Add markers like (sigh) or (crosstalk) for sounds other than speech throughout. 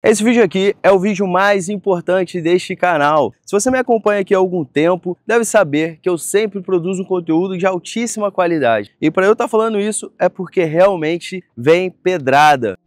Esse vídeo aqui é o vídeo mais importante deste canal. Se você me acompanha aqui há algum tempo, deve saber que eu sempre produzo um conteúdo de altíssima qualidade. E para eu estar tá falando isso é porque realmente vem pedrada.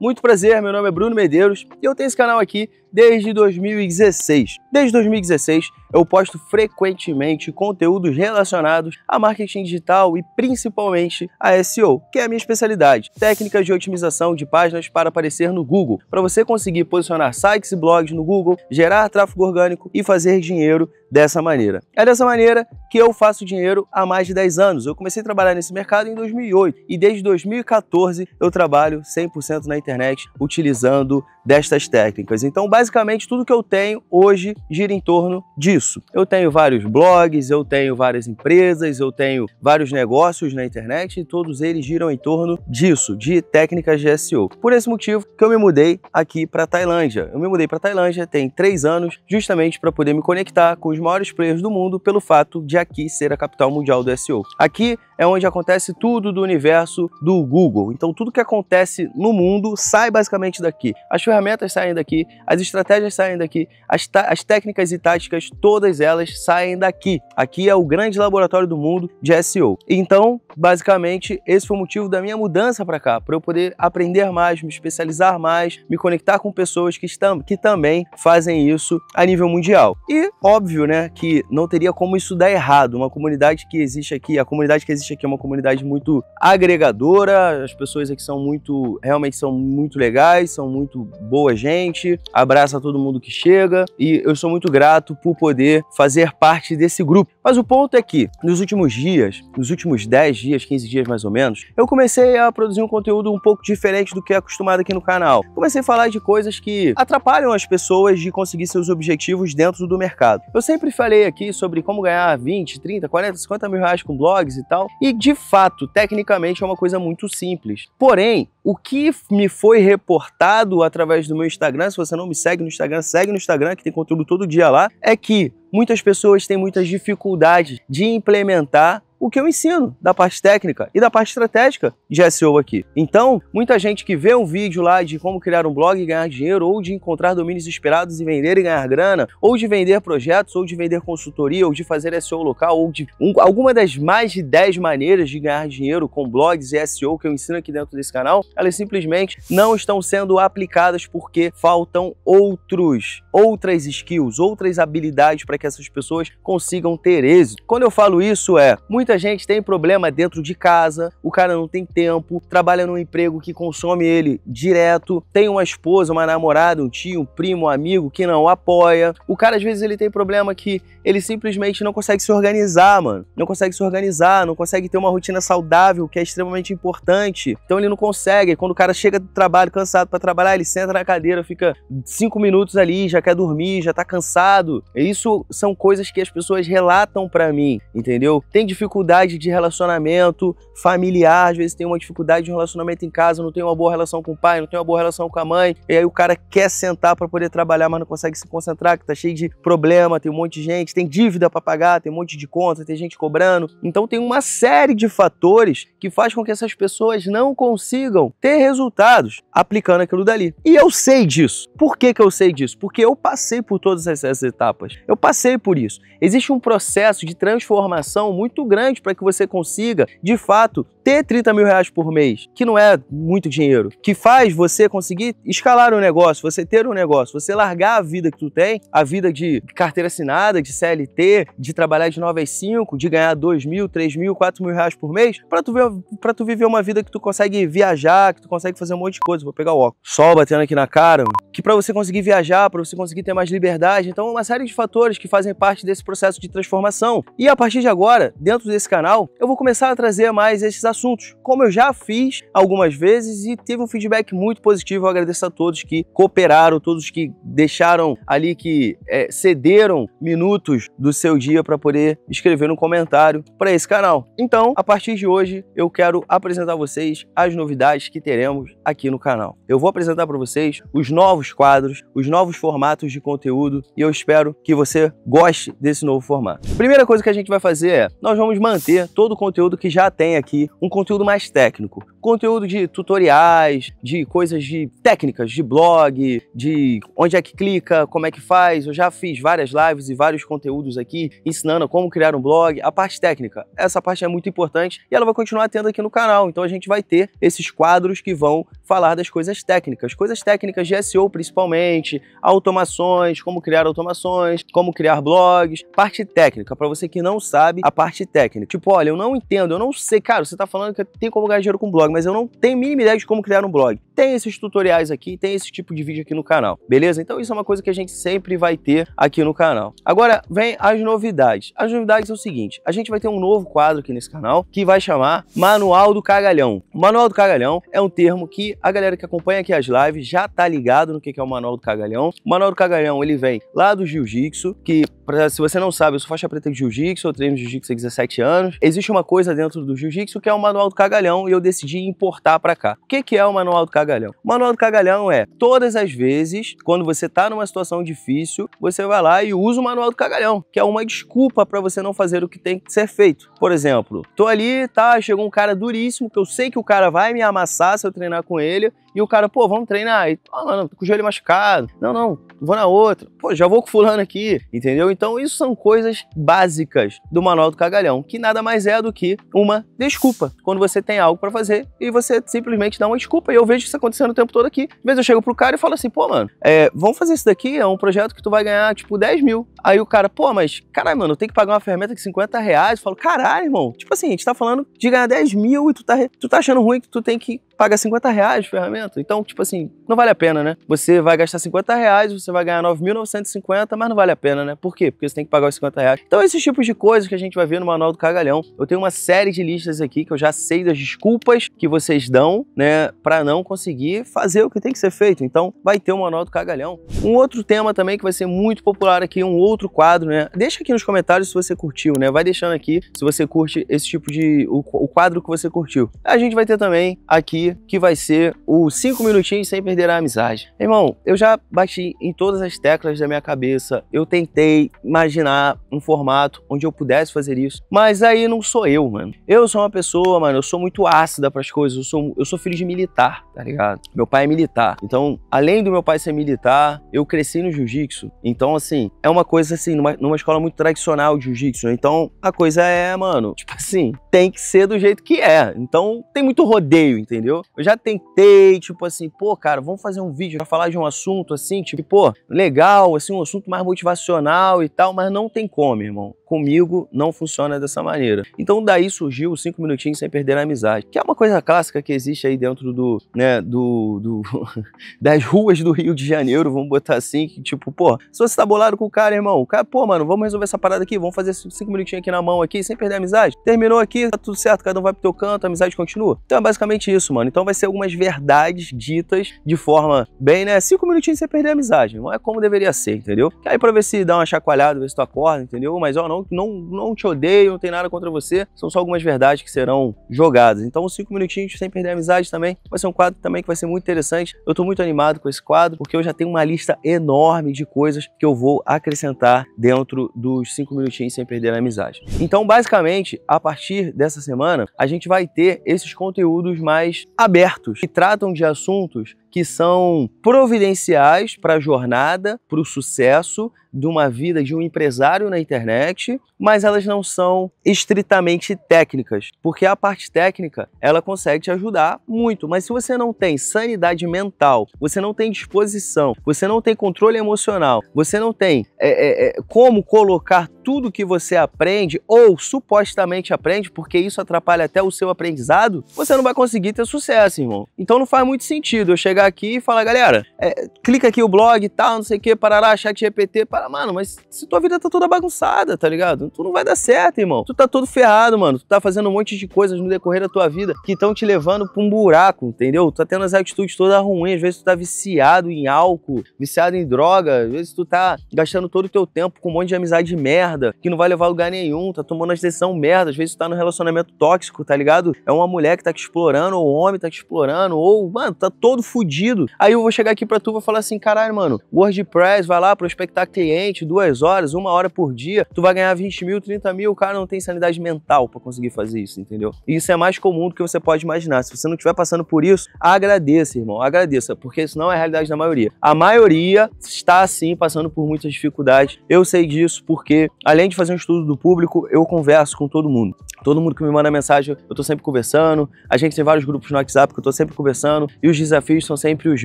Muito prazer, meu nome é Bruno Medeiros e eu tenho esse canal aqui desde 2016. Desde 2016, eu posto frequentemente conteúdos relacionados a marketing digital e principalmente a SEO, que é a minha especialidade, técnicas de otimização de páginas para aparecer no Google, para você conseguir posicionar sites e blogs no Google, gerar tráfego orgânico e fazer dinheiro dessa maneira. É dessa maneira que eu faço dinheiro há mais de 10 anos. Eu comecei a trabalhar nesse mercado em 2008 e desde 2014 eu trabalho 100% na internet utilizando destas técnicas. Então, basicamente basicamente tudo que eu tenho hoje gira em torno disso. Eu tenho vários blogs, eu tenho várias empresas, eu tenho vários negócios na internet e todos eles giram em torno disso, de técnicas de SEO. Por esse motivo que eu me mudei aqui para Tailândia. Eu me mudei para Tailândia tem três anos, justamente para poder me conectar com os maiores players do mundo pelo fato de aqui ser a capital mundial do SEO. Aqui é onde acontece tudo do universo do Google. Então tudo que acontece no mundo sai basicamente daqui. As ferramentas saem daqui, as estratégias saem daqui, as, as técnicas e táticas, todas elas saem daqui. Aqui é o grande laboratório do mundo de SEO. Então, basicamente, esse foi o motivo da minha mudança para cá, para eu poder aprender mais, me especializar mais, me conectar com pessoas que, estão, que também fazem isso a nível mundial. E óbvio, né, que não teria como isso dar errado. Uma comunidade que existe aqui, a comunidade que existe existe aqui é uma comunidade muito agregadora, as pessoas aqui são muito, realmente são muito legais, são muito boa gente, abraça todo mundo que chega e eu sou muito grato por poder fazer parte desse grupo. Mas o ponto é que nos últimos dias, nos últimos 10 dias, 15 dias mais ou menos, eu comecei a produzir um conteúdo um pouco diferente do que é acostumado aqui no canal. Comecei a falar de coisas que atrapalham as pessoas de conseguir seus objetivos dentro do mercado. Eu sempre falei aqui sobre como ganhar 20, 30, 40, 50 mil reais com blogs e tal, e de fato, tecnicamente é uma coisa muito simples. Porém, o que me foi reportado através do meu Instagram, se você não me segue no Instagram, segue no Instagram que tem conteúdo todo dia lá, é que muitas pessoas têm muitas dificuldades de implementar o que eu ensino da parte técnica e da parte estratégica de SEO aqui. Então, muita gente que vê um vídeo lá de como criar um blog e ganhar dinheiro, ou de encontrar domínios esperados e vender e ganhar grana, ou de vender projetos, ou de vender consultoria, ou de fazer SEO local, ou de um, alguma das mais de 10 maneiras de ganhar dinheiro com blogs e SEO que eu ensino aqui dentro desse canal, elas simplesmente não estão sendo aplicadas porque faltam outros, outras skills, outras habilidades para que essas pessoas consigam ter êxito. Quando eu falo isso é, muita Muita gente tem problema dentro de casa, o cara não tem tempo, trabalha num emprego que consome ele direto, tem uma esposa, uma namorada, um tio, um primo, um amigo que não apoia. O cara às vezes ele tem problema que ele simplesmente não consegue se organizar, mano. Não consegue se organizar, não consegue ter uma rotina saudável, que é extremamente importante. Então ele não consegue. Quando o cara chega do trabalho cansado para trabalhar, ele senta na cadeira, fica cinco minutos ali, já quer dormir, já tá cansado. Isso são coisas que as pessoas relatam para mim, entendeu? Tem dificuldade de relacionamento familiar, às vezes tem uma dificuldade de relacionamento em casa, não tem uma boa relação com o pai, não tem uma boa relação com a mãe, e aí o cara quer sentar para poder trabalhar, mas não consegue se concentrar, que tá cheio de problema, tem um monte de gente, tem dívida para pagar, tem um monte de conta, tem gente cobrando. Então tem uma série de fatores que faz com que essas pessoas não consigam ter resultados aplicando aquilo dali. E eu sei disso. Por que, que eu sei disso? Porque eu passei por todas essas etapas. Eu passei por isso. Existe um processo de transformação muito grande grande para que você consiga, de fato, ter 30 mil reais por mês, que não é muito dinheiro, que faz você conseguir escalar o um negócio, você ter um negócio, você largar a vida que tu tem, a vida de carteira assinada, de CLT, de trabalhar de 9 às 5, de ganhar 2 mil, 3 mil, 4 mil reais por mês, para tu, ver, tu viver uma vida que tu consegue viajar, que tu consegue fazer um monte de coisa. Vou pegar o óculos. Sol batendo aqui na cara, que para você conseguir viajar, para você conseguir ter mais liberdade. Então, uma série de fatores que fazem parte desse processo de transformação. E a partir de agora, dentro desse canal, eu vou começar a trazer mais esses assuntos, como eu já fiz algumas vezes e teve um feedback muito positivo. Eu agradeço a todos que cooperaram, todos que deixaram ali, que é, cederam minutos do seu dia para poder escrever um comentário para esse canal. Então, a partir de hoje, eu quero apresentar a vocês as novidades que teremos aqui no canal. Eu vou apresentar para vocês os novos quadros, os novos formatos de conteúdo e eu espero que você goste desse novo formato. Primeira coisa que a gente vai fazer é, nós vamos manter todo o conteúdo que já tem aqui, um conteúdo mais técnico. Conteúdo de tutoriais, de coisas de técnicas, de blog, de onde é que clica, como é que faz. Eu já fiz várias lives e vários conteúdos aqui ensinando como criar um blog, a parte técnica. Essa parte é muito importante e ela vai continuar tendo aqui no canal. Então a gente vai ter esses quadros que vão falar das coisas técnicas, coisas técnicas de SEO principalmente, automações, como criar automações, como criar blogs, parte técnica. Para você que não sabe, a parte técnica técnica. Tipo, olha, eu não entendo, eu não sei, cara, você está falando que tem como ganhar dinheiro com blog, mas eu não tenho mínima ideia de como criar um blog. Tem esses tutoriais aqui, tem esse tipo de vídeo aqui no canal, beleza? Então isso é uma coisa que a gente sempre vai ter aqui no canal. Agora, vem as novidades. As novidades são o seguinte, a gente vai ter um novo quadro aqui nesse canal que vai chamar Manual do Cagalhão. O Manual do Cagalhão é um termo que a galera que acompanha aqui as lives já tá ligado no que é o Manual do Cagalhão. O Manual do Cagalhão, ele vem lá do Jiu-Jitsu, que se você não sabe, eu sou faixa preta de Jiu-Jitsu, eu treino Jiu-Jitsu há 17 anos. Existe uma coisa dentro do jiu-jitsu que é o manual do cagalhão e eu decidi importar para cá. O que, que é o manual do cagalhão? O manual do cagalhão é todas as vezes, quando você está numa situação difícil, você vai lá e usa o manual do cagalhão, que é uma desculpa para você não fazer o que tem que ser feito. Por exemplo, tô ali, tá, chegou um cara duríssimo, que eu sei que o cara vai me amassar se eu treinar com ele, e o cara, pô, vamos treinar. E, ah, não, não, tô com o joelho machucado. Não, não, vou na outra. Pô, já vou com fulano aqui, entendeu? Então, isso são coisas básicas do manual do cagalhão, que que nada mais é do que uma desculpa. Quando você tem algo para fazer e você simplesmente dá uma desculpa. E eu vejo isso acontecendo o tempo todo aqui. Às vezes eu chego pro cara e falo assim, pô, mano, é, vamos fazer isso daqui, é um projeto que tu vai ganhar, tipo, 10 mil. Aí o cara, pô, mas caralho, mano, eu tenho que pagar uma ferramenta de 50 reais. Eu falo, caralho, irmão. Tipo assim, a gente tá falando de ganhar 10 mil e tu tá, tu tá achando ruim que tu tem que pagar 50 reais de ferramenta. Então, tipo assim, não vale a pena, né? Você vai gastar 50 reais, você vai ganhar 9.950, mas não vale a pena, né? Por quê? Porque você tem que pagar os 50 reais. Então, esses tipos de coisas que a gente vai ver no Manual do Cagalhão. Eu tenho uma série de listas aqui que eu já sei das desculpas que vocês dão, né, para não conseguir fazer o que tem que ser feito. Então, vai ter o Manual do Cagalhão. Um outro tema também que vai ser muito popular aqui, um outro outro quadro, né? Deixa aqui nos comentários se você curtiu, né? Vai deixando aqui se você curte esse tipo de... o, o quadro que você curtiu. A gente vai ter também aqui, que vai ser o 5 minutinhos sem perder a amizade. Irmão, eu já bati em todas as teclas da minha cabeça. Eu tentei imaginar um formato onde eu pudesse fazer isso. Mas aí não sou eu, mano. Eu sou uma pessoa, mano, eu sou muito ácida para as coisas. Eu sou, eu sou filho de militar, tá ligado? Meu pai é militar. Então, além do meu pai ser militar, eu cresci no jiu-jitsu. Então, assim, é uma coisa coisa assim, numa, numa escola muito tradicional de jiu-jitsu. Né? Então a coisa é, mano, tipo assim, tem que ser do jeito que é. Então tem muito rodeio, entendeu? Eu já tentei, tipo assim, pô, cara, vamos fazer um vídeo pra falar de um assunto assim, tipo, pô, legal, assim, um assunto mais motivacional e tal, mas não tem como, irmão comigo não funciona dessa maneira. Então daí surgiu os 5 minutinhos sem perder a amizade, que é uma coisa clássica que existe aí dentro do, né, do, do (laughs) das ruas do Rio de Janeiro, vamos botar assim, que tipo, pô, se você tá bolado com o cara, irmão, o cara, pô, mano, vamos resolver essa parada aqui, vamos fazer 5 minutinhos aqui na mão aqui, sem perder a amizade. Terminou aqui, tá tudo certo, cada um vai pro teu canto, a amizade continua. Então é basicamente isso, mano. Então vai ser algumas verdades ditas de forma bem, né, 5 minutinhos sem perder a amizade, não é como deveria ser, entendeu? Que aí pra ver se dá uma chacoalhada, ver se tu acorda, entendeu? Mas ó, não não, não, te odeio, não tem nada contra você, são só algumas verdades que serão jogadas. Então, cinco minutinhos sem perder a amizade também. Vai ser um quadro também que vai ser muito interessante. Eu estou muito animado com esse quadro, porque eu já tenho uma lista enorme de coisas que eu vou acrescentar dentro dos cinco minutinhos sem perder a amizade. Então, basicamente, a partir dessa semana, a gente vai ter esses conteúdos mais abertos, que tratam de assuntos que são providenciais para a jornada, para o sucesso de uma vida de um empresário na internet, mas elas não são estritamente técnicas, porque a parte técnica ela consegue te ajudar muito, mas se você não tem sanidade mental, você não tem disposição, você não tem controle emocional, você não tem é, é, é como colocar tudo que você aprende ou supostamente aprende, porque isso atrapalha até o seu aprendizado, você não vai conseguir ter sucesso, irmão. Então não faz muito sentido eu chegar chegar aqui e falar, galera, é, clica aqui o blog e tal, não sei o que, parará, chat GPT, para, mano, mas se tua vida tá toda bagunçada, tá ligado? Tu não vai dar certo, irmão. Tu tá todo ferrado, mano. Tu tá fazendo um monte de coisas no decorrer da tua vida que estão te levando pra um buraco, entendeu? Tu tá tendo as atitudes todas ruins, às vezes tu tá viciado em álcool, viciado em droga, às vezes tu tá gastando todo o teu tempo com um monte de amizade merda, que não vai levar a lugar nenhum, tá tomando as decisões merda, às vezes tu tá num relacionamento tóxico, tá ligado? É uma mulher que tá te explorando, ou um homem tá te explorando, ou, mano, tá todo fudido fudido. Aí eu vou chegar aqui pra tu e vou falar assim, caralho, mano, WordPress, vai lá prospectar cliente, duas horas, uma hora por dia, tu vai ganhar 20 mil, 30 mil, o cara não tem sanidade mental para conseguir fazer isso, entendeu? E isso é mais comum do que você pode imaginar. Se você não estiver passando por isso, agradeça, irmão, agradeça, porque isso não é a realidade da maioria. A maioria está, sim, passando por muitas dificuldades. Eu sei disso porque, além de fazer um estudo do público, eu converso com todo mundo. Todo mundo que me manda mensagem, eu tô sempre conversando. A gente tem vários grupos no WhatsApp que eu tô sempre conversando. E os desafios são sempre os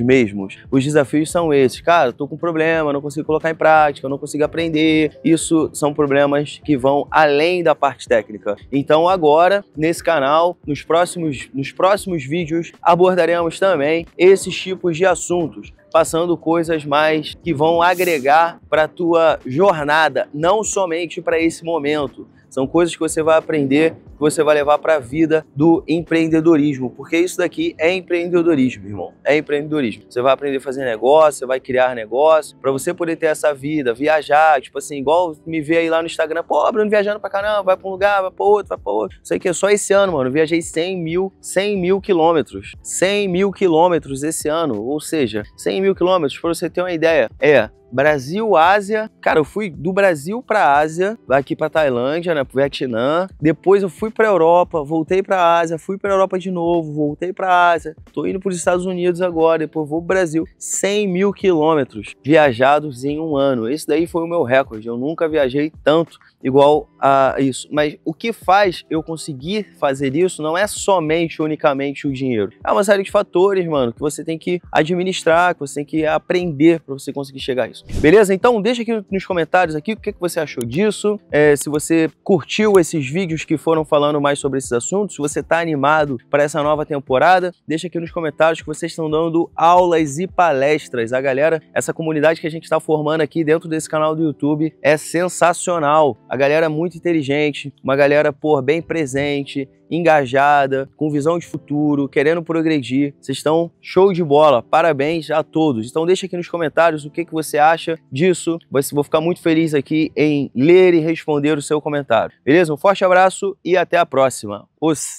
mesmos. Os desafios são esses. Cara, tô com problema, não consigo colocar em prática, não consigo aprender. Isso são problemas que vão além da parte técnica. Então agora, nesse canal, nos próximos, nos próximos vídeos, abordaremos também esses tipos de assuntos passando coisas mais que vão agregar para a tua jornada, não somente para esse momento. São coisas que você vai aprender, que você vai levar para a vida do empreendedorismo, porque isso daqui é empreendedorismo, irmão. É empreendedorismo. Você vai aprender a fazer negócio, você vai criar negócio, para você poder ter essa vida, viajar, tipo assim, igual me ver aí lá no Instagram, pô, Bruno, viajando pra caramba, vai para um lugar, vai para outro, vai para outro. Isso aqui é só esse ano, mano. viajei 100 mil, 100 mil quilômetros. 100 mil quilômetros esse ano, ou seja, 100 mil quilômetros, para você ter uma ideia, é Brasil, Ásia. Cara, eu fui do Brasil para Ásia, aqui para Tailândia, né, pro Vietnã. Depois eu fui para Europa, voltei para Ásia, fui para Europa de novo, voltei para Ásia. Tô indo para os Estados Unidos agora, depois vou pro Brasil. 100 mil quilômetros viajados em um ano. Esse daí foi o meu recorde. Eu nunca viajei tanto igual a isso. Mas o que faz eu conseguir fazer isso não é somente, unicamente o dinheiro. É uma série de fatores, mano, que você tem que administrar, que você tem que aprender para você conseguir chegar a isso. Beleza? Então deixa aqui nos comentários aqui o que, que você achou disso, é, se você curtiu esses vídeos que foram falando mais sobre esses assuntos, se você está animado para essa nova temporada, deixa aqui nos comentários que vocês estão dando aulas e palestras. A galera, essa comunidade que a gente está formando aqui dentro desse canal do YouTube é sensacional. A galera muito inteligente, uma galera, pô, bem presente, engajada, com visão de futuro, querendo progredir. Vocês estão show de bola. Parabéns a todos. Então deixa aqui nos comentários o que, que você acha disso. Vou ficar muito feliz aqui em ler e responder o seu comentário. Beleza? Um forte abraço e até a próxima. Os